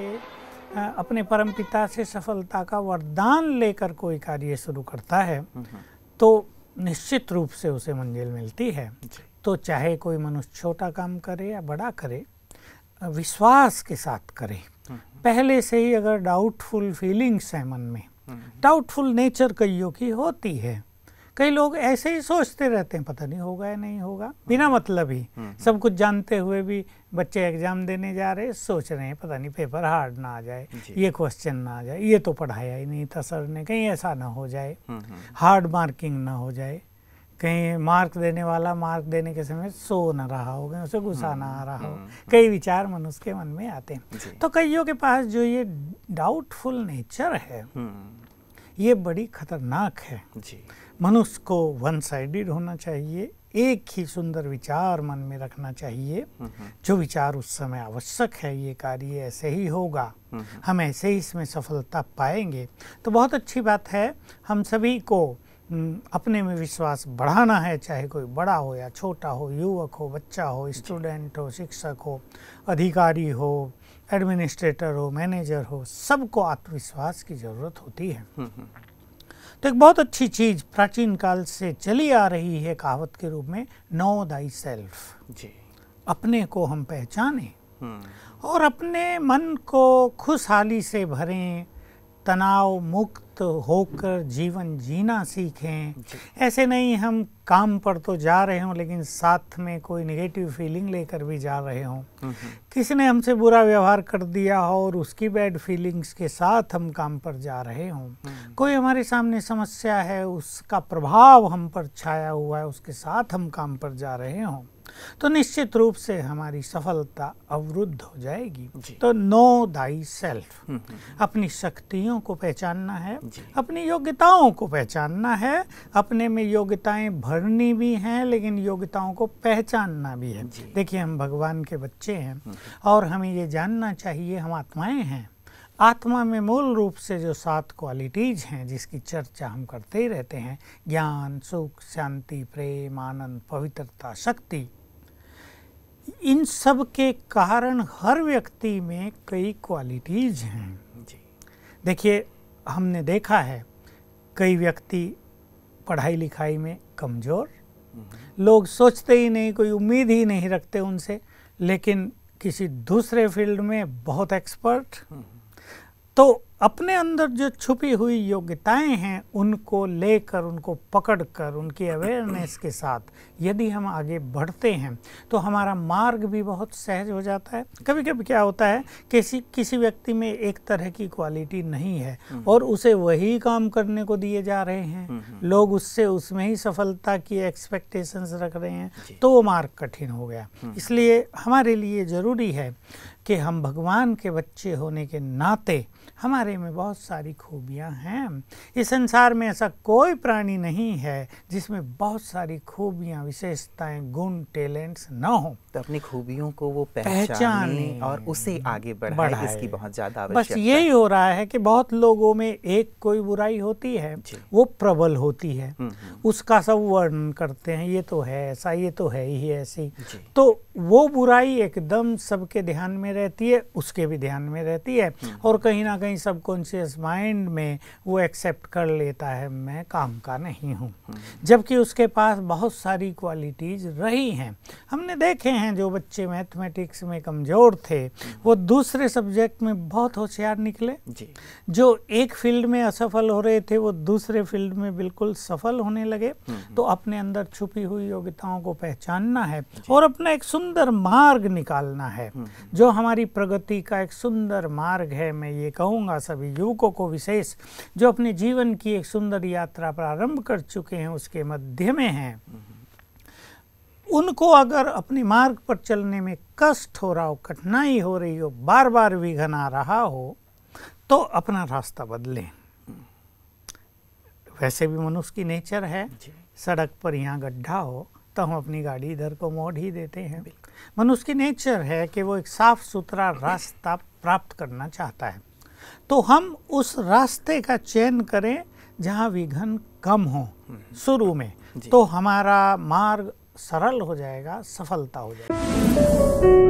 के अपने परमपिता से सफलता का वरदान लेकर कोई कार्य शुरू करता है हम्म, हम्म। तो निश्चित रूप से उसे मंजिल मिलती है तो चाहे कोई मनुष्य छोटा काम करे या बड़ा करे विश्वास के साथ करे हम्म, पहले से ही अगर डाउटफुल फीलिंग्स हैं मन में डाउटफुल नेचर कईयों की होती है कई लोग ऐसे ही सोचते रहते हैं पता नहीं होगा या नहीं होगा बिना मतलब ही सब कुछ जानते हुए भी बच्चे एग्जाम देने जा रहे सोच रहे हैं पता नहीं पेपर हार्ड ना आ जाए ये क्वेश्चन ना आ जाए ये तो पढ़ाया ही नहीं था सर ने कहीं ऐसा ना हो जाए हम्म, हम्म। हार्ड मार्किंग ना हो जाए कहीं मार्क देने वाला मार्क देने के समय सो ना रहा हो कहीं उसे गुस्सा हम्म, ना आ रहा हो कई विचार मनुष्य के मन में आते हैं तो कईयों के पास जो ये डाउटफुल नेचर है ये बड़ी खतरनाक है जी मनुष्य को वन साइडेड होना चाहिए एक ही सुंदर विचार मन में रखना चाहिए जो विचार उस समय आवश्यक है ये कार्य ऐसे ही होगा हम ऐसे ही इसमें सफलता पाएंगे तो बहुत अच्छी बात है हम सभी को अपने में विश्वास बढ़ाना है चाहे कोई बड़ा हो या छोटा हो युवक हो बच्चा हो स्टूडेंट हो शिक्षक हो अधिकारी हो एडमिनिस्ट्रेटर हो मैनेजर हो सबको आत्मविश्वास की ज़रूरत होती है हम्म, हम्म। तो एक बहुत अच्छी चीज प्राचीन काल से चली आ रही है कहावत के रूप में नो दाई सेल्फ जी अपने को हम पहचाने हम्म। और अपने मन को खुशहाली से भरें तनाव मुक्त होकर जीवन जीना सीखें ऐसे नहीं हम काम पर तो जा रहे हों लेकिन साथ में कोई निगेटिव फीलिंग लेकर भी जा रहे हों किसी ने हमसे बुरा व्यवहार कर दिया हो और उसकी बैड फीलिंग्स के साथ हम काम पर जा रहे हों हम्म। कोई हमारे सामने समस्या है उसका प्रभाव हम पर छाया हुआ है उसके साथ हम काम पर जा रहे हों तो निश्चित रूप से हमारी सफलता अवरुद्ध हो जाएगी तो नो दाई सेल्फ अपनी शक्तियों को पहचानना है अपनी योग्यताओं को पहचानना है अपने में योग्यताएं भरनी भी हैं लेकिन योग्यताओं को पहचानना भी है देखिए हम भगवान के बच्चे हैं हम्म। और हमें ये जानना चाहिए हम आत्माएं हैं आत्मा में मूल रूप से जो सात क्वालिटीज़ हैं जिसकी चर्चा हम करते ही रहते हैं ज्ञान सुख शांति प्रेम आनंद पवित्रता शक्ति इन सब के कारण हर व्यक्ति में कई क्वालिटीज़ हैं जी देखिए हमने देखा है कई व्यक्ति पढ़ाई लिखाई में कमज़ोर हम्म। लोग सोचते ही नहीं कोई उम्मीद ही नहीं रखते उनसे लेकिन किसी दूसरे फील्ड में बहुत एक्सपर्ट हम्म। तो अपने अंदर जो छुपी हुई योग्यताएं हैं उनको लेकर उनको पकड़कर उनकी अवेयरनेस के साथ यदि हम आगे बढ़ते हैं तो हमारा मार्ग भी बहुत सहज हो जाता है कभी कभी क्या होता है किसी किसी व्यक्ति में एक तरह की क्वालिटी नहीं है हम्म। और उसे वही काम करने को दिए जा रहे हैं हम्म, हम्म। लोग उससे उसमें ही सफलता की एक्सपेक्टेशंस रख रहे हैं तो वो मार्ग कठिन हो गया इसलिए हमारे लिए ज़रूरी है कि हम भगवान के बच्चे होने के नाते हमारे में बहुत सारी खूबियां हैं इस संसार में ऐसा कोई प्राणी नहीं है जिसमें बहुत सारी खूबियां विशेषताएं गुण टैलेंट्स ना हो तो अपनी खूबियों को वो पहचाने और उसे आगे बढ़ाए इसकी बहुत ज़्यादा बस यही हो रहा है कि बहुत लोगों में एक कोई बुराई होती है वो प्रबल होती है हम्म, हम्म। उसका सब वर्णन करते हैं ये तो है ऐसा ये तो है ही ऐसी तो वो बुराई एकदम सबके ध्यान में रहती है उसके भी ध्यान में रहती है हम्म। और कहीं ना कहीं ही सबकॉन्शियस माइंड में वो एक्सेप्ट कर लेता है मैं काम का नहीं हूँ हम्म। जबकि उसके पास बहुत सारी क्वालिटीज़ रही हैं हमने देखे हैं जो बच्चे मैथमेटिक्स में कमज़ोर थे हम्म। वो दूसरे सब्जेक्ट में बहुत होशियार निकले जी। जो एक फील्ड में असफल हो रहे थे वो दूसरे फील्ड में बिल्कुल सफल होने लगे हम्म। तो अपने अंदर छुपी हुई योग्यताओं को पहचानना है और अपना एक सुंदर मार्ग निकालना है जो हमारी प्रगति का एक सुंदर मार्ग है मैं ये कहूँ कहूँगा सभी युवकों को विशेष जो अपने जीवन की एक सुंदर यात्रा प्रारंभ कर चुके हैं उसके मध्य में हैं उनको अगर अपने मार्ग पर चलने में कष्ट हो रहा हो कठिनाई हो रही हो बार बार विघन आ रहा हो तो अपना रास्ता बदलें वैसे भी मनुष्य की नेचर है सड़क पर यहाँ गड्ढा हो तो हम अपनी गाड़ी इधर को मोड़ ही देते हैं मनुष्य की नेचर है कि वो एक साफ सुथरा रास्ता प्राप्त करना चाहता है तो हम उस रास्ते का चयन करें जहाँ विघन कम हो शुरू में तो हमारा मार्ग सरल हो जाएगा सफलता हो जाएगी